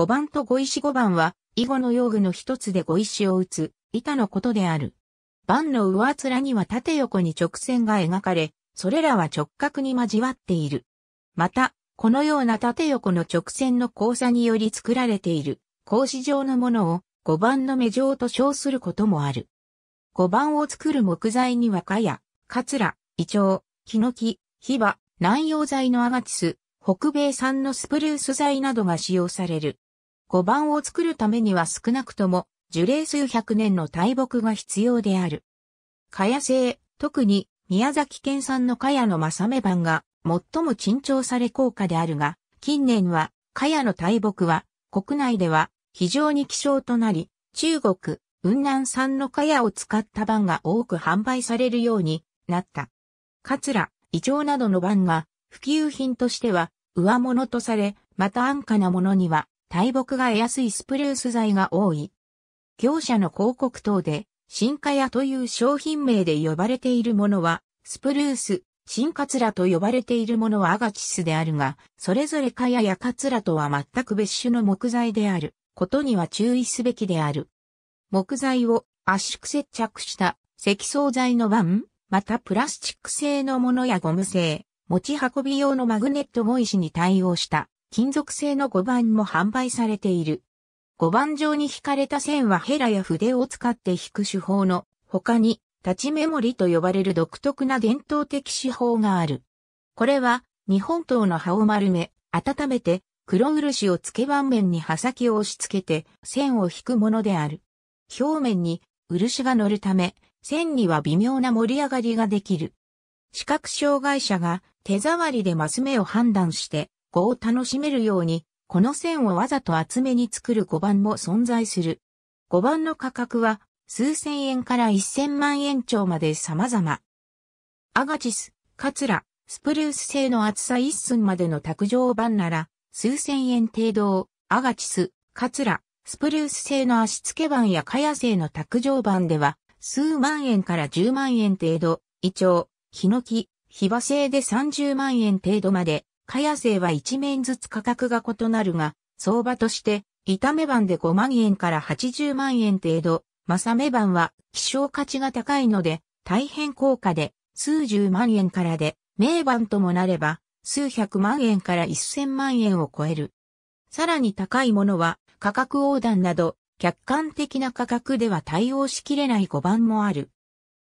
5番と碁石5番は、囲碁の用具の一つで碁石を打つ、板のことである。盤の上面には縦横に直線が描かれ、それらは直角に交わっている。また、このような縦横の直線の交差により作られている、格子状のものを、5番の目状と称することもある。5番を作る木材にはかや、かつら、イチョウ、ヒノキ、ヒバ、南洋材のアガチス、北米産のスプルース材などが使用される。五番を作るためには少なくとも樹齢数百年の大木が必要である。カヤ製、特に宮崎県産のカヤのマサメ版が最も珍重され高価であるが、近年はかやの大木は国内では非常に希少となり、中国、雲南産のカヤを使った版が多く販売されるようになった。カツラ、イチョウなどの版が普及品としては上物とされ、また安価なものには大木が得やすいスプレース材が多い。業者の広告等で、新華屋という商品名で呼ばれているものは、スプルース、新カツラと呼ばれているものはアガチスであるが、それぞれカヤやカツラとは全く別種の木材である、ことには注意すべきである。木材を圧縮接着した積層材の板、またプラスチック製のものやゴム製、持ち運び用のマグネット碁石に対応した金属製の5番も販売されている。5番上に引かれた線はヘラや筆を使って引く手法の他に、立ち目盛りと呼ばれる独特な伝統的手法がある。これは、日本刀の葉を丸め、温めて、黒漆を付け盤面に刃先を押し付けて、線を引くものである。表面に漆が乗るため、線には微妙な盛り上がりができる。視覚障害者が手触りでマス目を判断して語を楽しめるように、この線をわざと厚めに作る5番も存在する。5番の価格は数千円から一千万円超まで様々。アガチス、カツラ、スプルース製の厚さ一寸までの卓上版なら、数千円程度を、アガチス、カツラ、スプルース製の足付け版やカヤ製の卓上版では、数万円から十万円程度、イチョウ、ヒノキ、ヒバ製で30万円程度まで、カヤ生は一面ずつ価格が異なるが、相場として、炒め版で5万円から80万円程度、正目版は希少価値が高いので、大変高価で、数十万円からで、名版ともなれば、数百万円から1000万円を超える。さらに高いものは、価格横断など、客観的な価格では対応しきれない5番もある。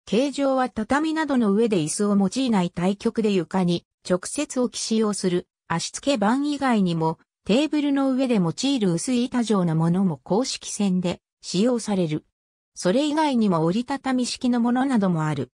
形状は畳などの上で椅子を用いない対局で床に直接置き使用する足付け板以外にもテーブルの上で用いる薄い板状のものも公式線で使用される。それ以外にも折りたたみ式のものなどもある。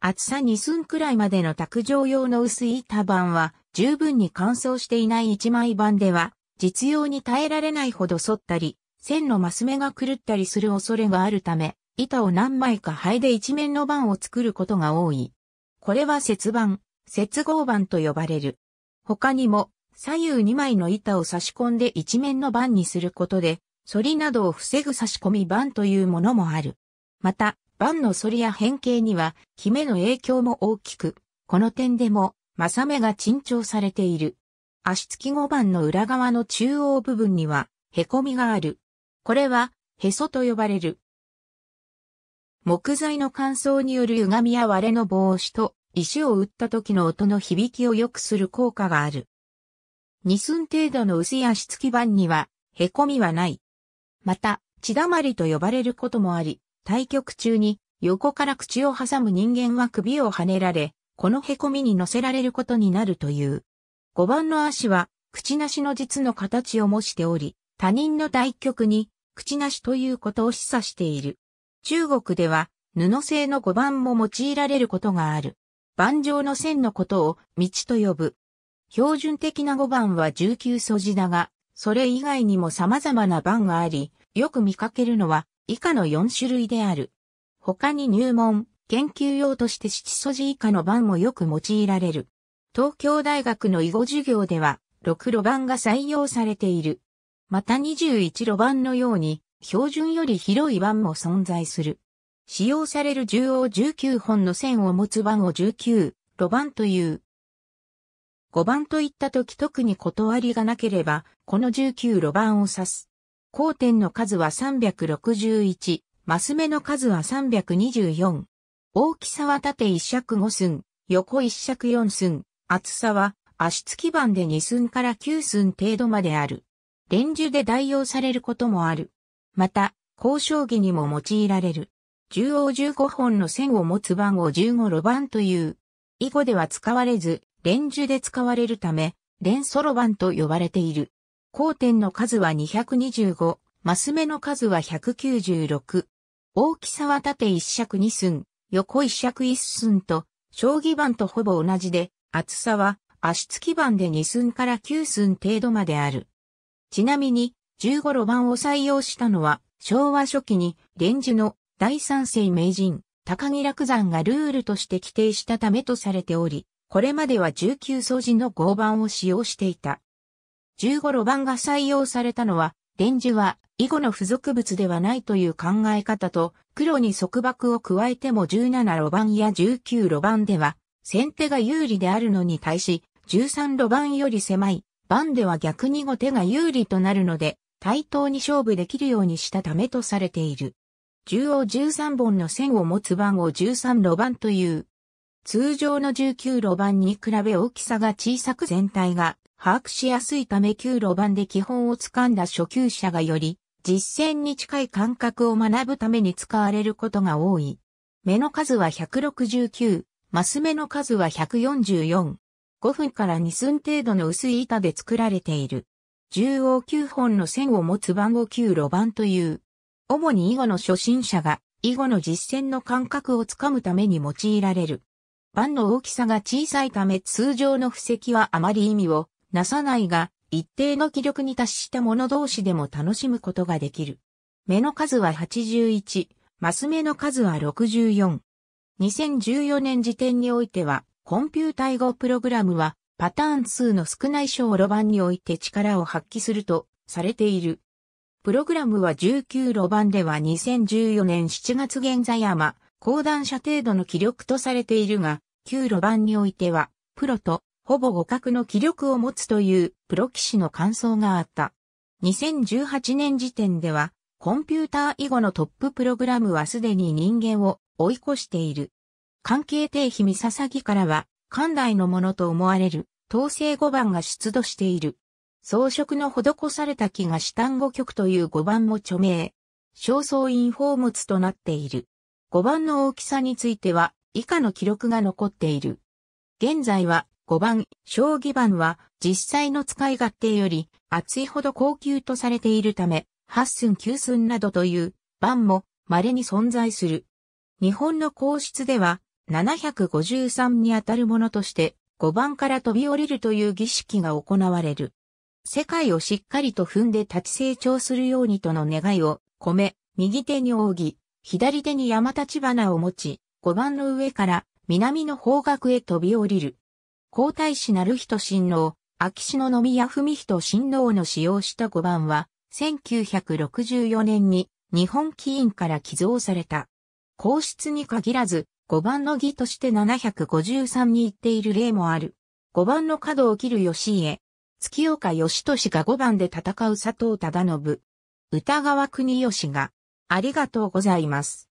厚さ2寸くらいまでの卓上用の薄い板板は十分に乾燥していない一枚板では実用に耐えられないほど反ったり、線のマス目が狂ったりする恐れがあるため、板を何枚か灰で一面の板を作ることが多い。これは節板、接合板と呼ばれる。他にも、左右2枚の板を差し込んで一面の板にすることで、反りなどを防ぐ差し込み板というものもある。また、板の反りや変形には、キメの影響も大きく、この点でも、正目が珍重されている。足つき合板の裏側の中央部分には、凹みがある。これは、へそと呼ばれる。木材の乾燥による歪みや割れの防止と、石を打った時の音の響きを良くする効果がある。2寸程度の薄い足つき板には、凹みはない。また、血だまりと呼ばれることもあり、対局中に横から口を挟む人間は首をはねられ、この凹みに乗せられることになるという。5番の足は、口なしの実の形を模しており、他人の対局に、口なしということを示唆している。中国では、布製の5番も用いられることがある。盤上の線のことを道と呼ぶ。標準的な5番は19素字だが、それ以外にも様々な番があり、よく見かけるのは以下の4種類である。他に入門、研究用として7素字以下の番もよく用いられる。東京大学の囲碁授業では、6路番が採用されている。また21路番のように、標準より広い番も存在する。使用される縦横19本の線を持つ番を19、路番という。5番といった時特に断りがなければ、この19路番を指す。交点の数は361、マス目の数は324。大きさは縦1尺5寸、横1尺4寸、厚さは足つき板で2寸から9寸程度まである。連珠で代用されることもある。また、交渉儀にも用いられる。縦横十五本の線を持つ番号十五路番という。以後では使われず、連珠で使われるため、連ソロ番と呼ばれている。交点の数は225、マス目の数は196。大きさは縦一尺二寸、横一尺一寸と、将棋盤とほぼ同じで、厚さは足つき盤で2寸から9寸程度まである。ちなみに、15路盤を採用したのは、昭和初期に、連樹の第三世名人、高木楽山がルールとして規定したためとされており、これまでは19素字の合板を使用していた。15路板が採用されたのは、電磁は以後の付属物ではないという考え方と、黒に束縛を加えても17路板や19路板では、先手が有利であるのに対し、13路板より狭い、板では逆に後手が有利となるので、対等に勝負できるようにしたためとされている。中央13本の線を持つ番を13路番という。通常の19路番に比べ大きさが小さく全体が把握しやすいため9路番で基本をつかんだ初級者がより実践に近い感覚を学ぶために使われることが多い。目の数は169、マス目の数は144。5分から2寸程度の薄い板で作られている。中央9本の線を持つ番号9路番という。主に囲碁の初心者が囲碁の実践の感覚をつかむために用いられる。盤の大きさが小さいため通常の布石はあまり意味をなさないが、一定の気力に達した者同士でも楽しむことができる。目の数は81、マス目の数は64。2014年時点においては、コンピュータ囲碁プログラムは、パターン数の少ない小路盤において力を発揮するとされている。プログラムは19路盤では2014年7月現在山、高段者程度の気力とされているが、9路盤においては、プロとほぼ互角の気力を持つというプロ騎士の感想があった。2018年時点では、コンピューター以後のトッププログラムはすでに人間を追い越している。関係定比三ササギからは、関内のものと思われる、統制5番が出土している。装飾の施された木が下単語曲という五番も著名。焦燥ー宝物となっている。五番の大きさについては以下の記録が残っている。現在は五番、将棋盤は実際の使い勝手より厚いほど高級とされているため、八寸九寸などという盤も稀に存在する。日本の皇室では753にあたるものとして五番から飛び降りるという儀式が行われる。世界をしっかりと踏んで立ち成長するようにとの願いを込め、右手に扇、左手に山立花を持ち、5番の上から南の方角へ飛び降りる。皇太子なる人親王、秋篠宮文人親王の使用した5番は、1964年に日本棋院から寄贈された。皇室に限らず、5番の儀として753に行っている例もある。5番の角を切る吉家、月岡義俊が5番で戦う佐藤忠信。歌川国義が、ありがとうございます。